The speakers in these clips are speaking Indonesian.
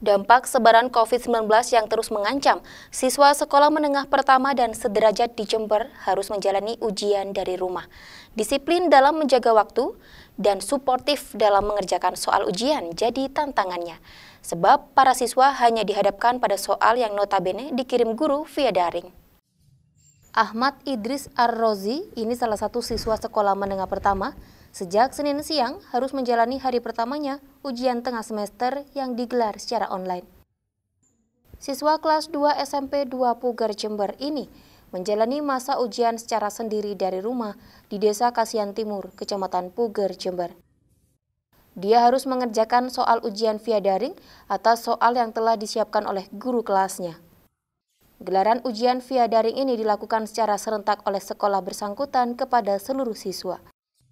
Dampak sebaran COVID-19 yang terus mengancam, siswa sekolah menengah pertama dan sederajat di Jember harus menjalani ujian dari rumah. Disiplin dalam menjaga waktu dan suportif dalam mengerjakan soal ujian jadi tantangannya. Sebab para siswa hanya dihadapkan pada soal yang notabene dikirim guru via daring. Ahmad Idris Ar-Rozi ini salah satu siswa sekolah menengah pertama Sejak Senin siang harus menjalani hari pertamanya ujian tengah semester yang digelar secara online. Siswa kelas 2 SMP 2 Pugar Jember ini menjalani masa ujian secara sendiri dari rumah di Desa Kasian Timur, Kecamatan Puger, Jember. Dia harus mengerjakan soal ujian via daring atas soal yang telah disiapkan oleh guru kelasnya. Gelaran ujian via daring ini dilakukan secara serentak oleh sekolah bersangkutan kepada seluruh siswa.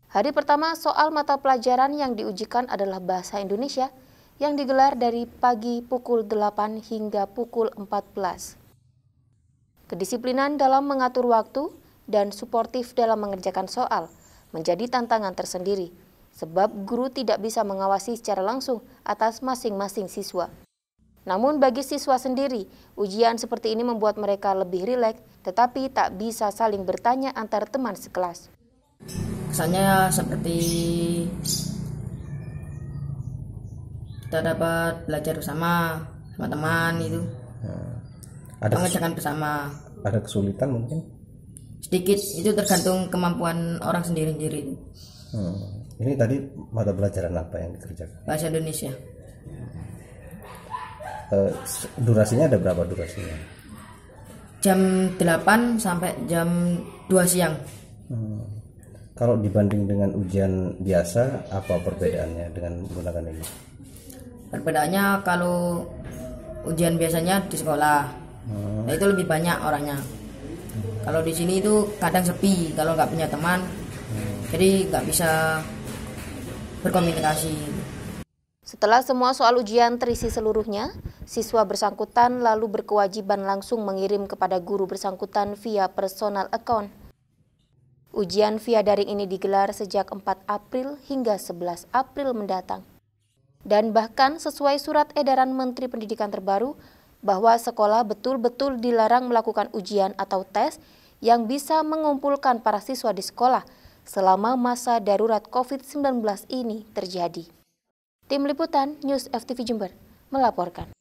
Hari pertama soal mata pelajaran yang diujikan adalah Bahasa Indonesia yang digelar dari pagi pukul 8 hingga pukul 14. Kedisiplinan dalam mengatur waktu dan suportif dalam mengerjakan soal menjadi tantangan tersendiri, sebab guru tidak bisa mengawasi secara langsung atas masing-masing siswa. Namun bagi siswa sendiri, ujian seperti ini membuat mereka lebih rileks, tetapi tak bisa saling bertanya antar teman sekelas kesannya seperti kita dapat belajar bersama sama teman itu nah, ya. ada pengecekan bersama ada kesulitan mungkin sedikit itu tergantung kemampuan orang sendiri sendiri hmm. ini tadi mata pelajaran apa yang dikerjakan bahasa Indonesia uh, durasinya ada berapa durasinya jam 8 sampai jam 2 siang hmm kalau dibanding dengan ujian biasa apa perbedaannya dengan menggunakan ini perbedaannya kalau ujian biasanya di sekolah hmm. nah, itu lebih banyak orangnya hmm. kalau di sini itu kadang sepi kalau nggak punya teman hmm. jadi nggak bisa berkomunikasi setelah semua soal ujian terisi seluruhnya, siswa bersangkutan lalu berkewajiban langsung mengirim kepada guru bersangkutan via personal account. Ujian via daring ini digelar sejak 4 April hingga 11 April mendatang. Dan bahkan sesuai surat edaran Menteri Pendidikan terbaru, bahwa sekolah betul-betul dilarang melakukan ujian atau tes yang bisa mengumpulkan para siswa di sekolah selama masa darurat COVID-19 ini terjadi. Tim Liputan News FTV Jember melaporkan.